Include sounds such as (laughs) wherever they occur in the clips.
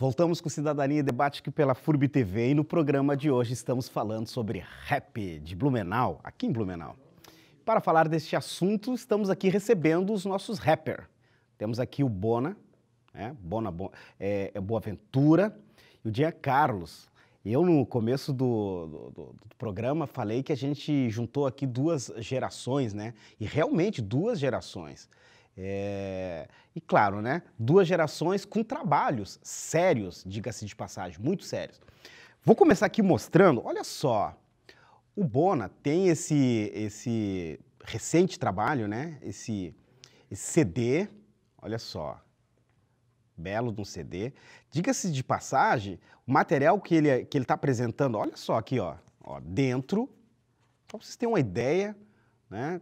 Voltamos com Cidadania e Debate aqui pela FURB TV e no programa de hoje estamos falando sobre rap de Blumenau, aqui em Blumenau. Para falar deste assunto, estamos aqui recebendo os nossos rappers. Temos aqui o Bona, né? Bona Bo, é, é Boaventura e o Jean Carlos. Eu, no começo do, do, do, do, programa, falei que a gente juntou aqui duas gerações, né? E realmente duas gerações. É... E claro, né? Duas gerações com trabalhos sérios, diga-se de passagem, muito sérios. Vou começar aqui mostrando, olha só, o Bona tem esse, esse recente trabalho, né? Esse, esse CD, olha só, belo de um CD. Diga-se de passagem, o material que ele está é, que ele tá apresentando, olha só aqui, ó, ó dentro, para vocês terem uma ideia né,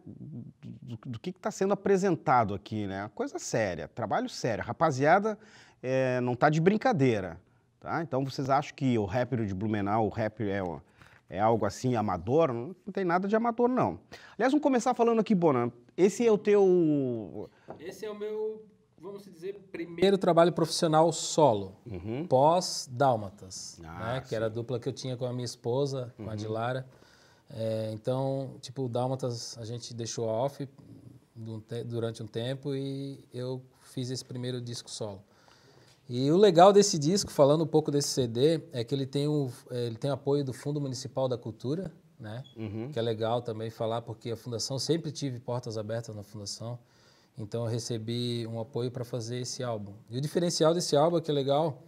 do, do que está sendo apresentado aqui, né? Coisa séria, trabalho sério. Rapaziada, é, não tá de brincadeira, tá? Então vocês acham que o rapper de Blumenau, o rapper é, é algo assim amador? Não, não tem nada de amador, não. Aliás, vamos começar falando aqui, Bona. Esse é o teu... Esse é o meu, vamos dizer, primeiro trabalho profissional solo, uhum. pós-Dálmatas, ah, né? Que era a dupla que eu tinha com a minha esposa, com uhum. a Dilara. É, então, tipo, o Dálmatas a gente deixou off durante um tempo e eu fiz esse primeiro disco solo. E o legal desse disco, falando um pouco desse CD, é que ele tem, um, é, ele tem apoio do Fundo Municipal da Cultura, né? Uhum. Que é legal também falar, porque a Fundação sempre tive portas abertas na Fundação. Então eu recebi um apoio para fazer esse álbum. E o diferencial desse álbum é que é legal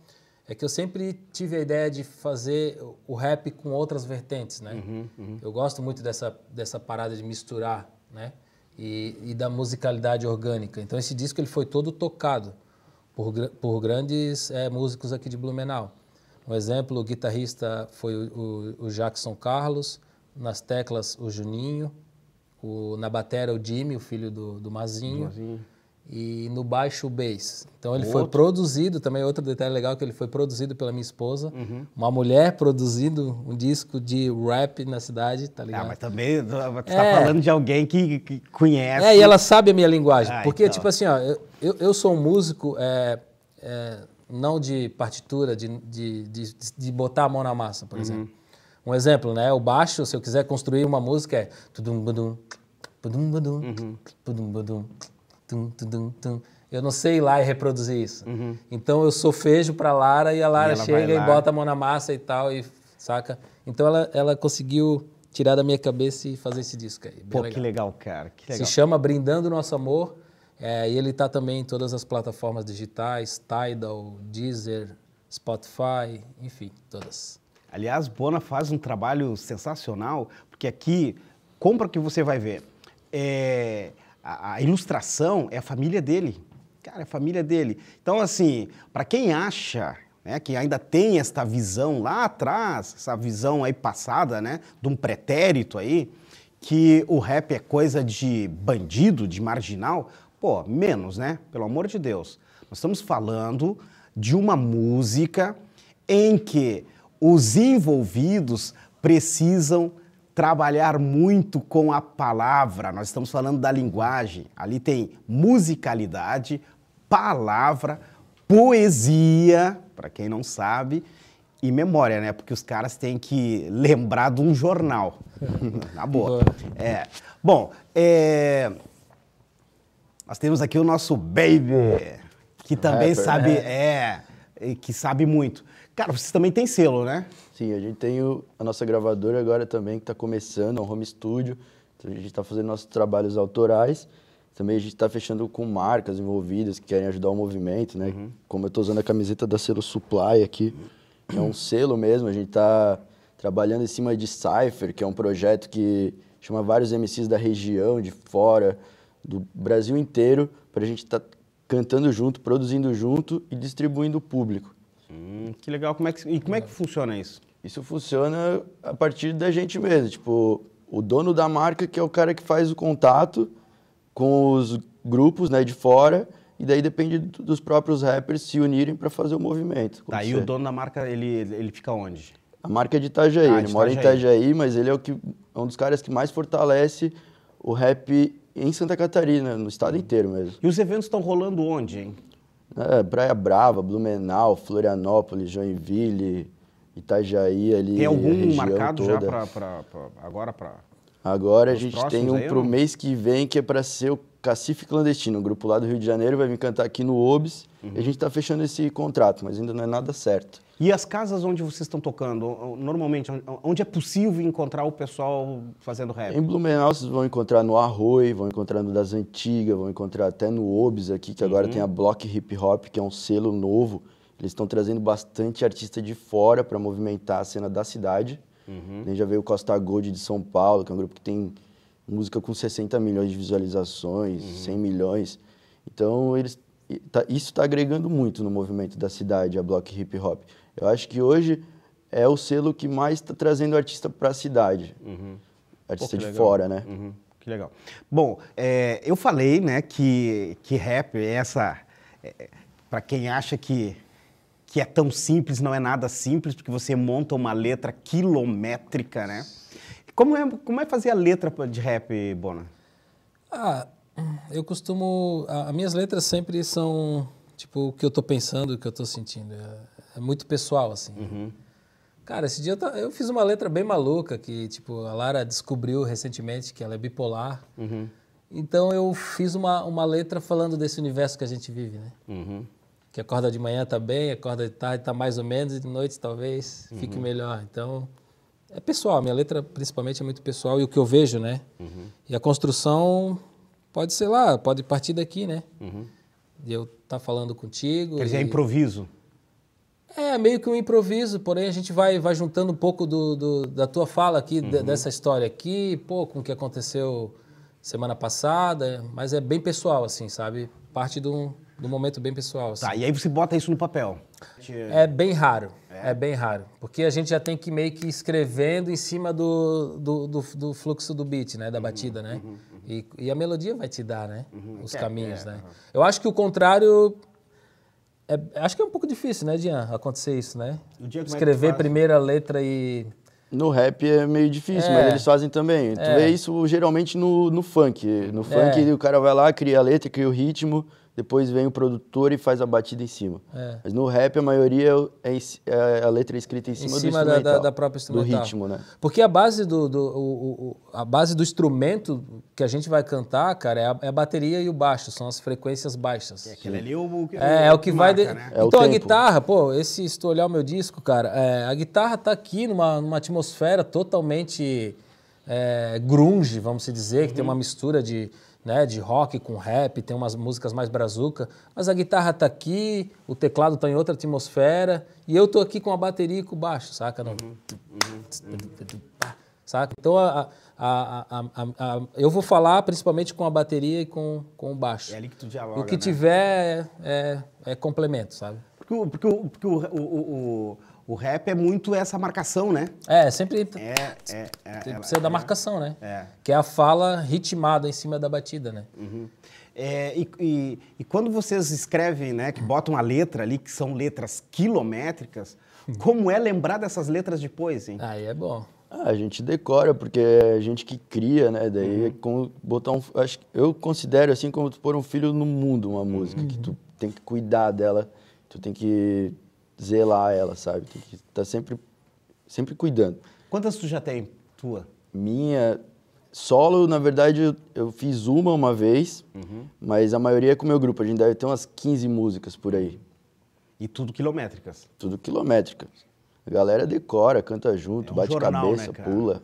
é que eu sempre tive a ideia de fazer o rap com outras vertentes, né? Uhum, uhum. Eu gosto muito dessa, dessa parada de misturar, né? E, e, da musicalidade orgânica. Então esse disco ele foi todo tocado por, por grandes é, músicos aqui de Blumenau. Um exemplo, o guitarrista foi o, o, Jackson Carlos, nas teclas o Juninho, o, na batera o Jimmy, o filho do, do Mazinho. Do Mazinho e no baixo bass. Então ele foi produzido, também outro detalhe legal é que ele foi produzido pela minha esposa, uhum. uma mulher produzindo um disco de rap na cidade, tá ah, ligado? Ah, mas também você tá é. tá falando de alguém que, que, conhece. É, e ela sabe a minha linguagem, ah, porque então. tipo assim, ó, eu, eu sou um músico é, é, não de partitura, de, de, de, de, botar a mão na massa, por uhum. exemplo. Um exemplo, né? O baixo, se eu quiser construir uma música é tudum badum, tudum badum, uhum. tudum badum. Tum, tum, tum, eu não sei ir lá e reproduzir isso. Uhum. Então eu sofejo para Lara e a Lara e chega e bota a mão na massa e tal, e saca? Então ela, ela conseguiu tirar da minha cabeça e fazer esse disco aí. Pô, legal. que legal, cara. Que legal. Se chama Brindando Nosso Amor. É, e ele está também em todas as plataformas digitais, Tidal, Deezer, Spotify, enfim, todas. Aliás, Bona faz um trabalho sensacional, porque aqui, compra o que você vai ver. É, a, a ilustração é a família dele. Cara, é a família dele. Então, assim, para quem acha né, que ainda tem esta visão lá atrás, essa visão aí passada, né, de um pretérito aí, que o rap é coisa de bandido, de marginal, pô, menos, né? Pelo amor de Deus. Nós estamos falando de uma música em que os envolvidos precisam trabalhar muito com a palavra. Nós estamos falando da linguagem. Ali tem musicalidade, palavra, poesia, para quem não sabe, e memória, né? Porque os caras têm que lembrar de um jornal. (laughs) Na boa. É. Bom, é... nós temos aqui o nosso baby, que também Rapper, sabe, né? é, que sabe muito. Cara, vocês também têm selo, né? Sim, a gente tem o, a nossa gravadora agora também, que está começando, é um home studio. Então a gente está fazendo nossos trabalhos autorais. Também a gente está fechando com marcas envolvidas que querem ajudar o movimento, né? Uhum. Como eu estou usando a camiseta da Selo Supply aqui, é um selo mesmo. A gente está trabalhando em cima de Cypher, que é um projeto que chama vários MCs da região, de fora, do Brasil inteiro, para a gente estar tá cantando junto, produzindo junto e distribuindo o público. Hum, que legal. Como é que, e como é que funciona isso? Isso funciona a partir da gente mesmo. Tipo, o dono da marca que é o cara que faz o contato com os grupos né, de fora. E daí depende dos próprios rappers se unirem para fazer o movimento. Tá, e o dono da marca, ele, ele fica onde? A marca é de Itajaí. Ah, ele mora em Itajaí, mas ele é, o que, é um dos caras que mais fortalece o rap em Santa Catarina, no estado inteiro mesmo. E os eventos estão rolando onde, hein? É, Praia Brava, Blumenau, Florianópolis, Joinville, Itajaí ali. Tem algum marcado toda. já para agora para. Agora a gente tem um para o mês que vem que é para ser o Cacife Clandestino. O grupo lá do Rio de Janeiro vai me cantar aqui no Obes Uhum. E a gente está fechando esse contrato, mas ainda não é nada certo. E as casas onde vocês estão tocando, normalmente, onde é possível encontrar o pessoal fazendo rap? Em Blumenau vocês vão encontrar no Arroi, vão encontrar no Das Antigas, vão encontrar até no Obis aqui, que agora uhum. tem a Block Hip Hop, que é um selo novo eles estão trazendo bastante artista de fora para movimentar a cena da cidade. Uhum. A né, gente já veio o Costa Gold de São Paulo, que é um grupo que tem música com 60 milhões de visualizações, uhum. 100 milhões. Então, eles, tá, isso está agregando muito no movimento da cidade, a block hip hop. Eu acho que hoje é o selo que mais está trazendo artista para a cidade. Uhum. Artista Pô, de legal. fora, né? Uhum. Que legal. Bom, é, eu falei né, que, que rap é essa. É, é para quem acha que que é tão simples, não é nada simples, porque você monta uma letra quilométrica, né? Como é, como é fazer a letra de rap, Bona? Ah, eu costumo. As minhas letras sempre são, tipo, o que eu tô pensando, o que eu tô sentindo. É, é muito pessoal, assim. Uhum. Cara, esse dia eu, eu, fiz uma letra bem maluca que, tipo, a Lara descobriu recentemente que ela é bipolar. Uhum. Então eu fiz uma, uma letra falando desse universo que a gente vive, né? Uhum que acorda de manhã está bem, acorda de tarde está mais ou menos, e de noite talvez fique uhum. melhor. Então, é pessoal, minha letra principalmente é muito pessoal e o que eu vejo, né? Uhum. E a construção pode ser lá, pode partir daqui, né? Uhum. De eu estar tá falando contigo. Quer dizer, é e... é improviso. É, meio que um improviso, porém a gente vai, vai juntando um pouco do, do da tua fala aqui, uhum. dessa história aqui, pô, com o que aconteceu semana passada, mas é bem pessoal, assim, sabe? Parte de um do momento bem pessoal. Tá, assim. Tá, e aí você bota isso no papel. É bem raro, é? é? bem raro. Porque a gente já tem que meio que escrevendo em cima do, do, do, do fluxo do beat, né? Da uhum, batida, né? Uhum, uhum. E, e, a melodia vai te dar, né? Uhum. Os é, caminhos, é, né? Eu acho que o contrário... É, acho que é um pouco difícil, né, Dian? Acontecer isso, né? É Escrever primeira letra e... No rap é meio difícil, é. mas eles fazem também. Tu é. vê isso geralmente no, no funk. No funk, é. o cara vai lá, cria a letra, cria o ritmo, depois vem o produtor e faz a batida em cima. É. Mas no rap a maioria é, é, é a letra é escrita em cima, em cima do instrumental. Da, da própria instrumental. Do ritmo, né? Porque a base do, do o, o, a base do instrumento que a gente vai cantar, cara, é a, é a bateria e o baixo, são as frequências baixas. É aquele ali o, é, o que, é, vai... de... né? então a guitarra, pô, esse, se tu olhar o meu disco, cara, a guitarra tá aqui numa, numa atmosfera totalmente grunge, vamos dizer, uhum. que tem uma uhum. mistura de né, de rock com rap, tem umas músicas mais brazuca, mas a guitarra tá aqui, o teclado tá em outra atmosfera, e eu tô aqui com a bateria e com o baixo, saca? Uhum, uhum, Saca? Então, a, a, a, eu vou falar principalmente com a bateria e com, com o baixo. É ali que tu dialoga, O que né? tiver é, é, é complemento, sabe? Porque, o, porque, porque o, o, o, o rap é muito essa marcação, né? É, sempre. É, é, é, sempre é, precisa da é. marcação, né? É. Que é a fala ritmada em cima da batida, né? Uhum. É, e, e, e, quando vocês escrevem, né, que botam a letra ali, que são letras quilométricas, uhum. como é lembrar dessas letras depois, hein? Aí é bom. Ah, a gente decora, porque é a gente que cria, né? Daí é uhum. é como botar um. Acho, eu considero assim como tu pôr um filho no mundo uma música, uhum. que tu tem que cuidar dela Tu tem que zelar ela, sabe? Tem que estar tá sempre, sempre cuidando. Quantas tu já tem, tua? Minha, solo, na verdade, eu, fiz uma uma vez, uhum. mas a maioria é com o meu grupo. A gente deve ter umas 15 músicas por aí. E tudo quilométricas? Tudo quilométricas. A galera decora, canta junto, é um bate jornal, né, cabeça, né, pula.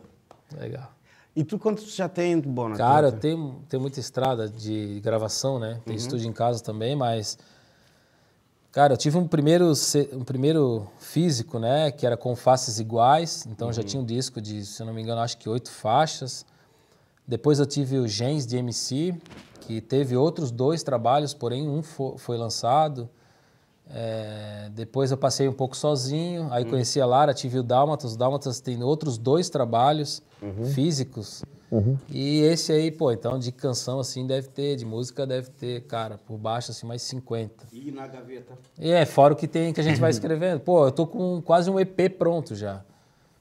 Legal. E tu quantos já tem, Bona? Cara, tem, tem muita estrada de gravação, né? Tem uhum. estúdio em casa também, mas Cara, eu tive um primeiro, um primeiro físico, né? Que era com faces iguais. Então uhum. já tinha um disco de, se eu não me engano, acho que oito faixas. Depois eu tive o Gens de MC, que teve outros dois trabalhos, porém um foi lançado. É, depois eu passei um pouco sozinho, aí uhum. conheci a Lara, tive o Dálmatas. O Dálmatas tem outros dois trabalhos uhum. físicos. Uhum. E esse aí, pô, então de canção assim deve ter, de música deve ter, cara, por baixo assim mais 50. E na gaveta. E é, fora o que tem que a gente vai escrevendo. Pô, eu tô com quase um EP pronto já.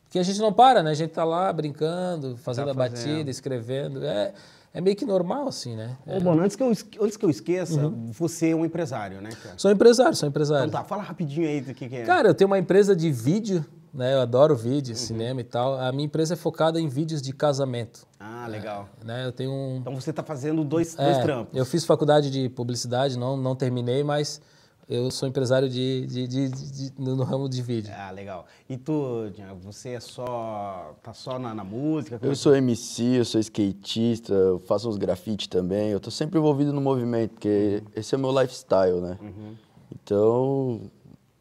Porque a gente não para, né? A gente tá lá brincando, fazendo tá a batida, escrevendo. É, é meio que normal, assim, né? É. Ô, Bom, antes que eu, antes que eu esqueça, uhum. você é um empresário, né, cara? Sou empresário, sou empresário. Então tá, fala rapidinho aí do que, que é. Cara, eu tenho uma empresa de vídeo né? Eu adoro vídeos, uhum. cinema e tal. A minha empresa é focada em vídeos de casamento. Ah, legal. É, né? Eu tenho um... Então você está fazendo dois, é, dois trampos. Eu fiz faculdade de publicidade, não, não terminei, mas eu sou empresário de, de, de, de, no ramo de vídeo. Ah, legal. E tu, você é só. tá só na, na música? Eu é sou MC, eu sou skatista, eu faço uns grafite também. Eu tô sempre envolvido no movimento, porque uhum. esse é meu lifestyle, né? Uhum. Então,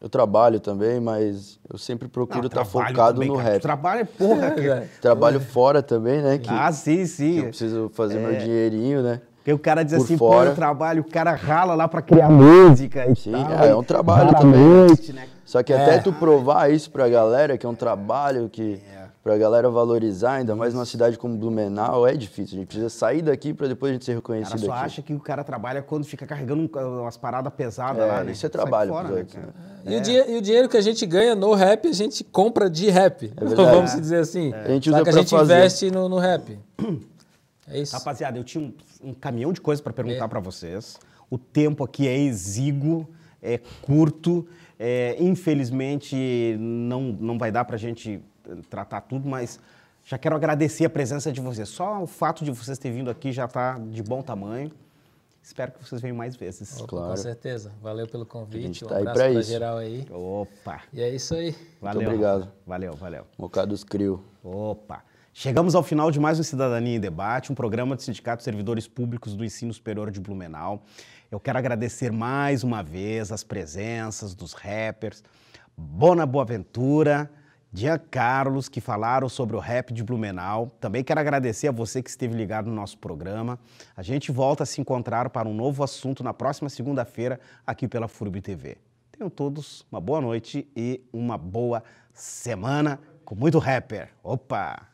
eu trabalho também, mas eu sempre procuro estar tá focado também, no cara. rap. Trabalho é porra, (laughs) cara. Trabalho fora também, né? Que, ah, sim, sim. eu preciso fazer é. meu dinheirinho, né? Porque o cara diz Por assim, fora. pô, eu trabalho, o cara rala lá pra criar música e Sim, tal, é, é um trabalho também. Né? né? Só que é. até tu provar isso pra galera, que é um trabalho que... É para a galera valorizar, ainda mais numa cidade como Blumenau, é difícil. A gente precisa sair daqui para depois a gente ser reconhecido cara só aqui. acha que o cara trabalha quando fica carregando umas paradas pesadas é, lá, né? Isso é trabalho. Fora, né, né, E, o é. dia, e, o dinheiro que a gente ganha no rap, a gente compra de rap. É (laughs) vamos dizer assim. É. A gente usa Só que a gente fazer. investe no, no rap. (clears throat) É isso. Rapaziada, eu tinha um, um caminhão de coisas para perguntar é. para vocês. O tempo aqui é exíguo, é curto. infelizmente, não, não vai dar para a gente tratar tudo, mas já quero agradecer a presença de vocês. Só o fato de vocês terem vindo aqui já está de bom tamanho. Espero que vocês venham mais vezes. claro. Com certeza. Valeu pelo convite. Tá um abraço para geral aí. Opa. E é isso aí. Valeu. Muito obrigado. Valeu, valeu. Mocados Crio. Opa. Chegamos ao final de mais um Cidadania em Debate, um programa do Sindicato de Servidores Públicos do Ensino Superior de Blumenau. Eu quero agradecer mais uma vez as presenças dos rappers. Bona boa Ventura Jean Carlos, que falaram sobre o rap de Blumenau. Também quero agradecer a você que esteve ligado no nosso programa. A gente volta a se encontrar para um novo assunto na próxima segunda-feira aqui pela FURB TV. Tenham todos uma boa noite e uma boa semana com muito rapper. Opa!